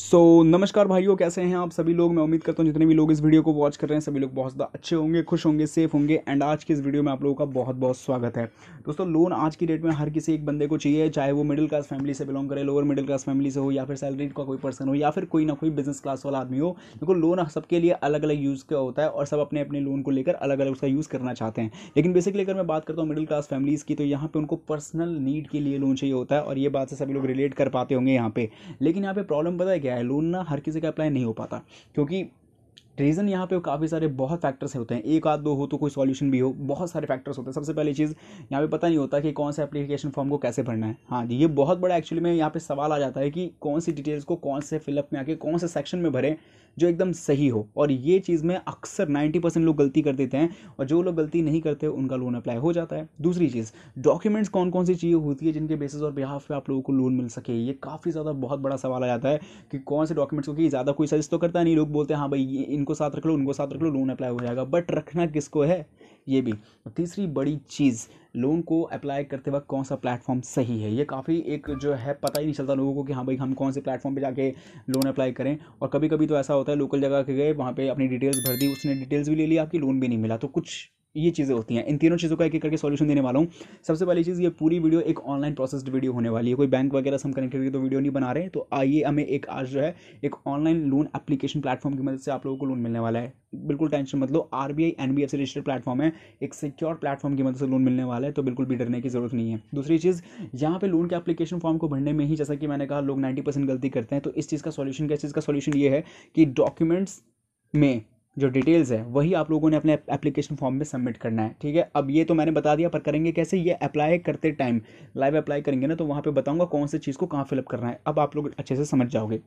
सो so, नमस्कार भाइयों कैसे हैं आप सभी लोग मैं उम्मीद करता हूँ जितने भी लोग इस वीडियो को वॉच कर रहे हैं सभी लोग बहुत ज़्यादा अच्छे होंगे खुश होंगे सेफ होंगे एंड आज की इस वीडियो में आप लोगों का बहुत बहुत स्वागत है दोस्तों लोन आज की डेट में हर किसी एक बंदे को चाहिए चाहे वो मिडिल क्लास फैमिली से बिलोंग करे लोअर मिडिल क्लास फैमिली से हो या फिर सैलरी का कोई पर्सन हो या फिर कोई ना कोई बिजनेस क्लास वाला आदमी हो देखो लोन सबके लिए अलग अलग यूज़ का होता है और सब अपने अपने लोन को लेकर अलग अलग उसका यूज़ करना चाहते हैं लेकिन बेसिकली अगर मैं बात करता हूँ मिडिल क्लास फैमिलीज़ की तो यहाँ पर उनको पर्सनल नीड के लिए लोन चाहिए होता है और ये बात से सभी लोग रिलेट कर पाते होंगे यहाँ पर लेकिन यहाँ पर प्रॉब्लम पता है क्या गया है लोन ना हर किसी का अप्लाई नहीं हो पाता क्योंकि रीज़न यहाँ पे काफ़ी सारे बहुत फैक्टर्स होते हैं एक आध दो हो तो कोई सॉल्यूशन भी हो बहुत सारे फैक्टर्स होते हैं सबसे पहली चीज़ यहाँ पे पता नहीं होता कि कौन सा एप्लीकेशन फॉर्म को कैसे भरना है हाँ ये बहुत बड़ा एक्चुअली में यहाँ पे सवाल आ जाता है कि कौन सी डिटेल्स को कौन से फिलअप में आके कौन से सेक्शन में भरें जो एकदम सही हो और ये चीज़ में अक्सर नाइन्टी परसेंट लोग गलती कर देते हैं और जो लोग गलती नहीं करते उनका लोन अप्लाई हो जाता है दूसरी चीज़ डॉक्यूमेंट्स कौन कौन सी चाहिए होती है जिनके बेसिस और बिहाफ पे आप लोगों को लोन मिल सके ये काफ़ी ज़्यादा बहुत बड़ा सवाल आ जाता है कि कौन से डॉक्यूमेंट्स क्योंकि ज़्यादा कोई सजेस्ट तो करता नहीं लोग बोलते हैं हाँ भाई इनको साथ रख लो उनको साथ रख लो लोन अप्लाई हो जाएगा बट रखना किसको है ये भी तीसरी बड़ी चीज़ लोन को अप्लाई करते वक्त कौन सा प्लेटफॉर्म सही है ये काफ़ी एक जो है पता ही नहीं चलता लोगों को कि हाँ भाई हम कौन से प्लेटफॉर्म पे जाके लोन अप्लाई करें और कभी कभी तो ऐसा होता है लोकल जगह के गए वहाँ पे अपनी डिटेल्स भर दी उसने डिटेल्स भी ले लिया आपकी लोन भी नहीं मिला तो कुछ ये चीज़ें होती हैं इन तीनों चीज़ों का एक एक करके सॉल्यूशन देने वाला हूँ सबसे पहली चीज़ ये पूरी वीडियो एक ऑनलाइन प्रोसेस्ड वीडियो होने वाली है कोई बैंक वगैरह से हम कनेक्ट करके तो वीडियो नहीं बना रहे हैं तो आइए हमें एक आज जो है एक ऑनलाइन लोन एप्लीकेशन प्लेटफॉर्म की मदद से आप लोगों को लोन मिलने वाला है बिल्कुल टेंशन मत लो R B I N B F registered platform है एक सिक्योर प्लेटफॉर्म की मदद से लोन मिलने वाला है तो बिल्कुल भी डरने की जरूरत नहीं है दूसरी चीज़ यहाँ पे लोन के एप्लीकेशन फॉर्म को भरने में ही जैसा कि मैंने कहा लोग नाइन्टी परसेंट गलती करते हैं तो इस चीज़ का सॉल्यूशन क्या चीज़ का सॉल्यूशन ये है कि डॉक्यूमेंट्स में जो डिटेल्स है वही आप लोगों ने अपने एप्लीकेशन फॉर्म में सबमिट करना है ठीक है अब ये तो मैंने बता दिया पर करेंगे कैसे ये अप्लाई करते टाइम लाइव अप्लाई करेंगे ना तो वहाँ पे बताऊँगा कौन से चीज़ को कहाँ फिलअप करना है अब आप लोग अच्छे से समझ जाओगे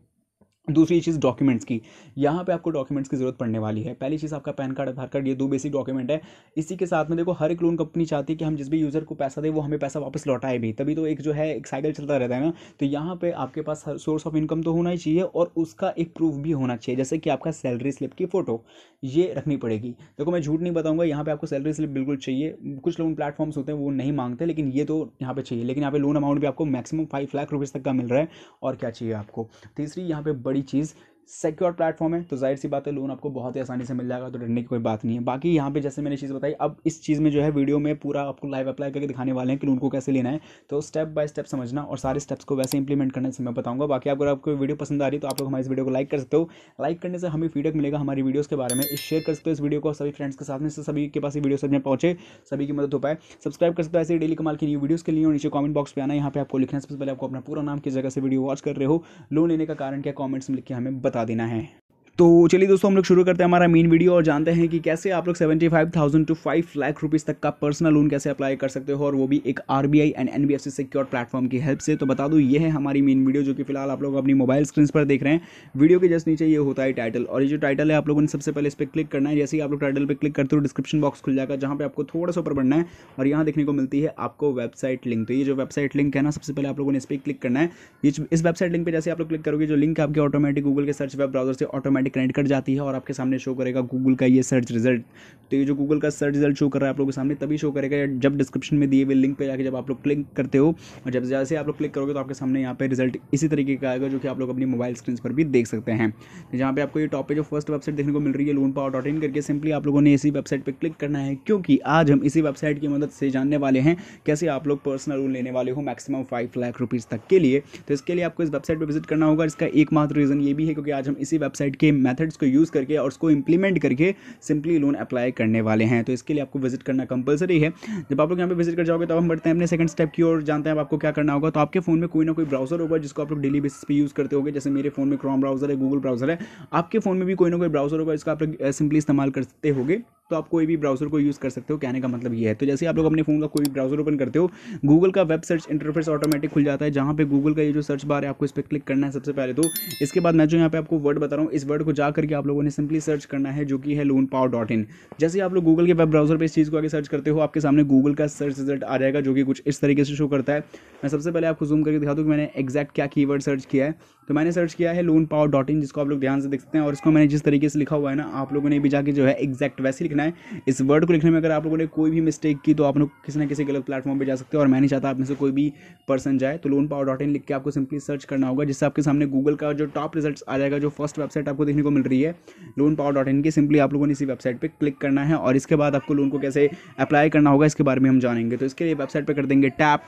दूसरी चीज़ डॉक्यूमेंट्स की यहाँ पे आपको डॉक्यूमेंट्स की ज़रूरत पड़ने वाली है पहली चीज़ आपका पैन कार्ड आधार कार्ड ये दो बेसिक डॉक्यूमेंट है इसी के साथ में देखो हर एक लोन कंपनी चाहती है कि हम जिस भी यूज़र को पैसा दे वो हमें पैसा वापस लौटाए भी तभी तो एक जो है एक साइकिल चलता रहता है ना तो यहाँ पर आपके पास सोर्स ऑफ इनकम तो होना ही चाहिए और उसका एक प्रूफ भी होना चाहिए जैसे कि आपका सैलरी स्लिप की फ़ोटो ये रखनी पड़ेगी देखो मैं झूठ नहीं बताऊँगा यहाँ पर आपको सैलरी स्लिप बिल्कुल चाहिए कुछ लोन प्लेटफॉर्म्स होते हैं वो नहीं मांगते लेकिन ये तो यहाँ पर चाहिए लेकिन यहाँ पर लोन अमाउंट भी आपको मैक्सिमम फाइव लाख रुपीज़ तक का मिल रहा है और क्या चाहिए आपको तीसरी यहाँ पर बड़ी चीज़ सिक्योर प्लेटफॉर्म है तो जाहिर सी बात है लोन आपको बहुत ही आसानी से मिल जाएगा तो डरने की कोई बात नहीं है बाकी यहाँ पे जैसे मैंने चीज़ बताई अब इस चीज़ में जो है वीडियो में पूरा आपको लाइव अप्लाई करके दिखाने वाले हैं कि लोन को कैसे लेना है तो स्टेप बाय स्टेप समझना और सारे स्टेप्स को वैसे इंप्लीमेंट करने से मैं बताऊंगा बाकी अगर आपको वीडियो पसंद आ रही तो आप लोग हमारे इस वीडियो को लाइक कर सकते हो लाइक करने से हमें फीडबैक मिलेगा हमारी वीडियोज़ के बारे में शेयर कर सकते हो इस वीडियो को सभी फ्रेंड्स के साथ में सभी के पास ये वीडियो सभी में पहुंचे सभी की मदद हो पाए सब्सक्राइब कर सकते हो ऐसे डेली कमाल की न्यू वीडियोज़ के लिए और नीचे कॉमेंट बॉक्स पर आना यहाँ पे आपको लिखना सबसे पहले आपको अपना पूरा नाम किस जगह से वीडियो वॉच कर रहे हो लोन लेने का कारण क्या कॉमेंट्स में लिख के हमें बता देना है तो चलिए दोस्तों हम लोग शुरू करते हैं हमारा मेन वीडियो और जानते हैं कि कैसे आप लोग seventy five thousand to five lakh rupees तक का पर्सनल लोन कैसे अप्लाई कर सकते हो और वो भी एक R B I and N B F C secure platform की हेल्प से तो बता दूँ ये है हमारी मेन वीडियो जो कि फिलहाल आप लोग अपनी मोबाइल स्क्रीन पर देख रहे हैं वीडियो के जस्ट नीचे ये होता है टाइटल और ये जो टाइटल है आप लोगों ने सबसे पहले इस पर क्लिक करना है जैसे ही आप लोग टाइटल पर क्लिक करते हो डिस्क्रिप्शन बॉक्स खुल जाएगा जहाँ पर आपको थोड़ा सा ऊपर बढ़ना है और यहाँ देखने को मिलती है आपको वेबसाइट लिंक तो ये जो वेबसाइट लिंक है ना सबसे पहले आप लोगों ने इस पर क्लिक करना है इस वेबसाइट लिंक पर जैसे आप लोग क्लिक करोगे जो लिंक आपके ऑटोमेटिक गूगल के सर्च वेब ब्राउजर से ऑटोमेटिक कनेक्ट कर जाती है और आपके सामने शो करेगा गूगल का ये सर्च रिजल्ट तो ये जो गूगल का सर्च रिजल्ट शो कर रहा है आप लोगों के सामने तभी शो करेगा जब डिस्क्रिप्शन में दिए हुए लिंक पर जाकर जब आप लोग क्लिक करते हो और जब जैसे आप लोग क्लिक करोगे तो आपके सामने यहाँ पर रिजल्ट इसी तरीके का आएगा जो कि आप लोग अपनी मोबाइल स्क्रीन पर भी देख सकते हैं तो जहाँ पर आपको ये टॉप पर जो फर्स्ट वेबसाइट देखने को मिल रही है लोन पावर डॉट इन करके सिंपली आप लोगों ने इसी वेबसाइट पर क्लिक करना है क्योंकि आज हम इसी वेबसाइट की मदद से जानने वाले हैं कैसे आप लोग पर्सनल लोन लेने वाले हो मैक्सिमम फाइव लाख रुपीज़ तक के लिए तो इसके लिए आपको इस वेबसाइट पर विजिट करना होगा इसका एकमात्र रीज़न ये भी है क्योंकि आज हम इसी वेबसाइट के मेथड्स को यूज़ करके और उसको इम्प्लीमेंट करके सिंपली लोन अप्लाई करने वाले हैं तो इसके लिए आपको विजिट करना कंपलसरी है जब आप लोग यहाँ पे विजिट कर जाओगे तो हम बढ़ते हैं अपने सेकंड स्टेप की ओर जानते हैं आपको क्या करना होगा तो आपके फ़ोन में कोई ना कोई ब्राउजर होगा जिसको आप लोग डेली बेसिस पर यूज़ करते हो जैसे मेरे फ़ोन में क्रॉम ब्राउजर है गूगल ब्राउजर है आपके फ़ोन में भी कोई ना कोई ब्राउजर होगा जिसका आप लोग सिंपली इस्तेमाल करते हो तो आप कोई भी ब्राउजर को यूज़ कर सकते हो कहने का मतलब ये है तो जैसे आप लोग अपने फ़ोन का कोई ब्राउजर ओपन करते हो गूगल का वेब सर्च इंटरफेस ऑटोमेटिक खुल जाता है जहाँ पे गूगल का ये जो सर्च बार है आपको इस पर क्लिक करना है सबसे पहले तो इसके बाद मैं जो यहाँ पे आपको वर्ड बता रहा हूँ इस वर्ड वेबसाइट को जा करके आप लोगों ने सिंपली सर्च करना है जो कि है लोन पावर डॉट इन जैसे आप लोग गूगल के वेब ब्राउजर पर इस चीज़ को आगे सर्च करते हो आपके सामने गूगल का सर्च रिजल्ट आ जाएगा जो कि कुछ इस तरीके से शो करता है मैं सबसे पहले आपको जूम करके दिखा दूँ कि मैंने एक्जैक्ट क्या की सर्च किया है तो मैंने सर्च किया है लोन पावर डॉट इन जिसको आप लोग ध्यान से देख सकते हैं और इसको मैंने जिस तरीके से लिखा हुआ है ना आप लोगों ने भी जाके जो है एग्जैक्ट वैसे लिखना है इस वर्ड को लिखने में अगर आप लोगों ने कोई भी मिस्टेक की तो आप लोग किसी ना किसी गलत प्लेटफॉर्म पर जा सकते हो और मैं नहीं चाहता आप में से कोई भी पर्सन जाए तो लोन पावर डॉट इन लिख के आपको सिंपली सर्च करना होगा जिससे आपके सामने गूगल का जो टॉप रिजल्ट आ जाएगा जो फर्स्ट वेबसाइट आपको देखने को मिल रही है लोन पावर डॉट इन की सिंपली आप लोगों ने इसी वेबसाइट पर क्लिक करना है और इसके बाद आपको लोन को कैसे अप्लाई करना होगा इसके बारे में हम जानेंगे तो इसके लिए वेबसाइट पर कर देंगे टैप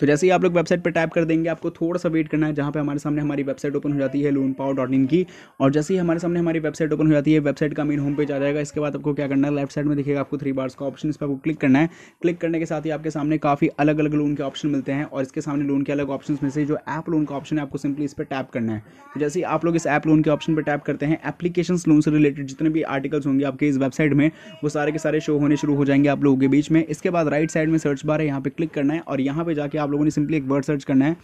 तो जैसे ही आप लोग वेबसाइट पर टाइप कर देंगे आपको थोड़ा सा वेट करना है जहाँ पर हमारे सामने हमारी वेबसाइट ओपन हो जाती है लोन पावर डॉट इन की और जैसे ही हमारे सामने हमारी वेबसाइट ओपन हो जाती है वेबसाइट का मेन होम पेज आ जाएगा इसके बाद आपको क्या करना है लेफ्ट साइड में देखिएगा आपको थ्री बार्स का ऑप्शन इस पर आपको क्लिक करना है क्लिक करने के साथ ही आपके सामने काफ़ी अलग अलग लोन के ऑप्शन मिलते हैं और इसके सामने लोन के अलग ऑप्शन में से जो ऐप लोन का ऑप्शन है आपको सिंपली इस पर टैप करना है तो जैसे ही आप लोग इस ऐप लोन के ऑप्शन पर टैप करते हैं एप्लीकेशन लोन से रिलेटेड जितने भी आर्टिकल्स होंगे आपके इस वेबसाइट में वो सारे के सारे शो होने शुरू हो जाएंगे आप लोगों के बीच में इसके बाद राइट साइड में सर्च बार है यहाँ पे क्लिक करना है और यहाँ पे जाके आप आप लोगों ने सिंपली एक वर्ड सर्च करना है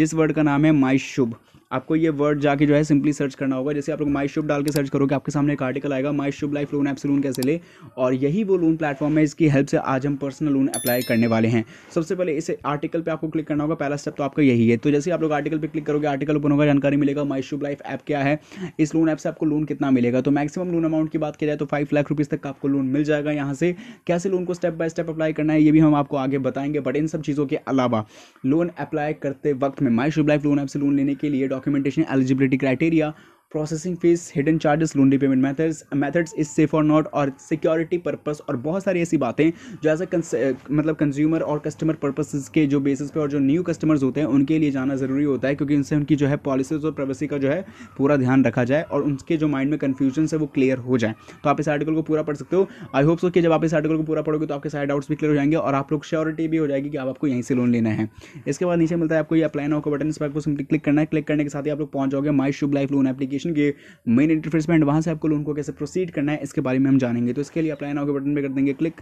जिस वर्ड का नाम है माई शुभ आपको ये वर्ड जाके जो है सिंपली सर्च करना होगा जैसे आप लोग माई शुभ डाल के सर्च करोगे आपके सामने एक आर्टिकल आएगा my Shubh life loan app से लोन कैसे ले और यही वो लोन प्लेटफॉर्म है इसकी हेल्प से आज हम पर्सनल लोन अप्लाई करने वाले हैं सबसे पहले इस आर्टिकल पर आपको क्लिक करना होगा पहला स्टेप तो आपका यही है तो जैसे आप लोग आर्टिकल पर क्लिक करोगे आर्टिकल ओपन होगा जानकारी मिलेगा माई शुभ लाइफ ऐप क्या है इस लोन ऐप से आपको लोन कितना मिलेगा तो मैक्सिमम लोन अमाउंट की बात की जाए तो फाइव लाख रुपीज़ तक आपको लोन मिल जाएगा यहाँ से कैसे लोन को स्टेप बाय स्टेप अप्लाई करना है ये भी हम आपको आगे बताएंगे बट इन सब चीज़ों के अलावा लोन अप्लाई करते वक्त में my Shubh life loan app से लोन लेने के लिए documentation eligibility criteria processing fee hidden charges loan repayment methods methods is safe और नॉट और सिक्योरिटी पर्पस और बहुत सारी ऐसी बातें जो एज अ मतलब कंज्यूमर और कस्टमर पर्पसेस के जो बेसिस पे और जो न्यू कस्टमर्स होते हैं उनके लिए जाना ज़रूरी होता है क्योंकि उनसे उनकी जो है पॉलिसीज और प्राइवेसी का जो है पूरा ध्यान रखा जाए और उनके जो माइंड में कन्फ्यूजन है वो क्लियर हो जाए तो आप इस आर्टिकल को पूरा पढ़ सकते हो आई होप सो कि जब आप इस आर्टिकल को पूरा पढ़ोगे तो आपके सारे डाउट्स भी क्लियर हो जाएंगे और आप लोग श्योरिटी भी हो जाएगी कि आप आपको यहीं से लोन लेना है इसके बाद नीचे मिलता है आपको ये अप्लाई नाउ का बटन इस पर आपको सिंपली क्लिक करना है क्लिक करने के साथ ही आप लोग पहुंच जाओगे my Shubh life loan application application के मेन इंटरफेस में एंड वहाँ से आपको लोन को कैसे प्रोसीड करना है इसके बारे में हम जानेंगे तो इसके लिए आप लाइन आगे बटन पर कर देंगे क्लिक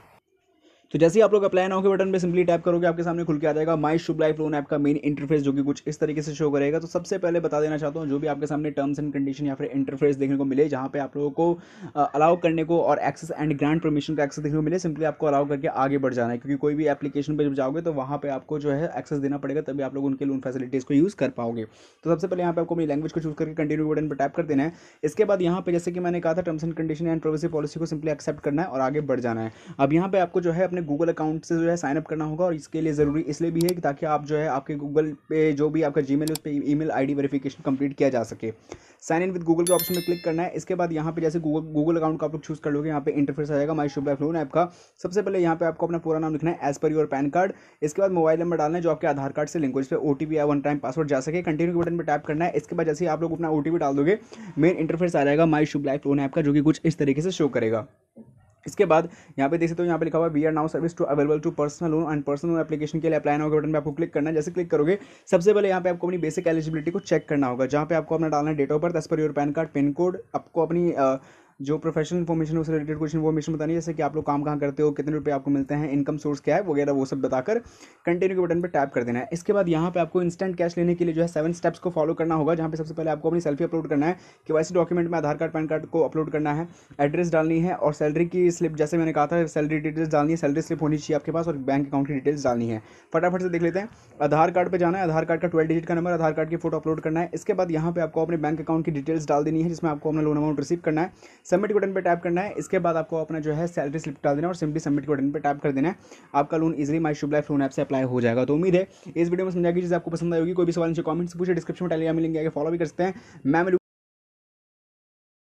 तो जैसे ही आप लोग अप्लाई नाउ के बटन पे सिंपली टैप करोगे आपके सामने खुल के आ जाएगा my Shubh life loan app का मेन इंटरफेस जो कि कुछ इस तरीके से शो करेगा तो सबसे पहले बता देना चाहता हूँ जो भी आपके सामने टर्म्स एंड कंडीशन या फिर इंटरफेस देखने को मिले जहाँ पे आप लोगों को अलाउ करने को और एक्सेस एंड ग्रांड परमिशन का एक्सेस देखने को मिले सिंपली आपको अलाउ करके आगे बढ़ जाना है क्योंकि कोई भी एप्लीकेशन पर जब जाओगे तो वहाँ पर आपको जो है एक्सेस देना पड़ेगा तभी आप लोग उनके लोन फैसिलिटीज़ को यूज़ कर पाओगे तो सबसे पहले यहाँ पर आपको मेरी लैंग्वेज को चूज करके कंटिन्यू बटन पर टैप कर देना है इसके बाद यहाँ पे जैसे कि मैंने कहा था terms and condition and privacy policy को सिंपली एक्सेप्ट करना है और आगे बढ़ जाना है अब यहाँ पर आपको जो है अपने अपने गूगल अकाउंट से जो है साइनअप करना होगा और इसके लिए ज़रूरी इसलिए भी है कि ताकि आप जो है आपके गूगल पे जो भी आपका जी मेल उस पर email I D complete किया जा सके साइन इन विद गूगल के ऑप्शन में क्लिक करना है इसके बाद यहाँ पे जैसे गूगल गूगल अकाउंट को आप लोग चूज़ कर लोगे यहाँ पे इंटरफेस आ जाएगा माई शुभ लोन ऐप का सबसे पहले यहाँ पे आपको अपना पूरा नाम लिखना है as per your pan card इसके बाद मोबाइल नंबर डालना है जो आपके आधार कार्ड से लिंक हो जिस पर ओ टी या वन टाइम पासवर्ड जा सके कंटिन्यू बटन पर टैप करना है इसके बाद जैसे ही आप लोग अपना ओ डाल दोगे मेन इंटरफेस आ जाएगा my Shubh life loan app का जो कि कुछ इस तरीके से शो करेगा इसके बाद यहाँ पे देख सकते हो यहाँ पे लिखा हुआ we are now service to available to personal loan and personal loan application के लिए अप्लाई नाउ के बटन पे आपको क्लिक करना है जैसे क्लिक करोगे सबसे पहले यहाँ पे आपको अपनी बेसिक एलिजिबिलिटी को चेक करना होगा जहाँ पे आपको अपना डालना date of birth as per your pan card pin code आपको अपनी जो प्रोफेशनल इन्फॉर्मेशन उससे रिलेटेड कुछ इन्फॉर्मेशन बतानी जैसे कि आप लोग काम कहाँ करते हो कितने रुपये आपको मिलते हैं इनकम सोर्स क्या है वगैरह वो सब बताकर कंटिन्यू के बटन पर टैप कर देना है इसके बाद यहाँ पे आपको इंस्टेंट कैश लेने के लिए जो है सेवन स्टेप्स को फॉलो करना होगा जहाँ पे सबसे पहले आपको अपनी सेल्फी अपलोड करना है कि वैसे डॉक्यूमेंट में आधार कार्ड पैन कार्ड को अपलोड करना है एड्रेस डालनी है और सैलरी की स्लिप जैसे मैंने कहा था सैलरी डिटेल्स डालनी है सैलरी स्लिप होनी चाहिए आपके पास और बैंक अकाउंट की डिटेल्स डालनी है फटाफट से देख लेते हैं आधार कार्ड पर जाना है आधार कार्ड का ट्वेल्व डिजिट का नंबर आधार कार्ड की फोटो अपलोड करना है इसके बाद यहाँ पर आपको अपने बैंक अकाउंट की डिटेल्स डाल देनी है जिसमें आपको अपना लोन अमाउंट रिसीव करना है सबमिट के बटन पर टैप करना है इसके बाद आपको अपना जो है सैलरी स्लिप डाल देना और सिंपली सबमिट के बटन पर टैप कर देना है आपका loan easily my Shubh life loan app से अप्लाई हो जाएगा तो उम्मीद है इस वीडियो में समझाएगी चीज़ आपको पसंद आएगी कोई भी सवाल नीचे कमेंट्स पूछे डिस्क्रिप्शन में टेलीग्राम मिलेंगे आगे फॉलो भी कर सकते हैं मैं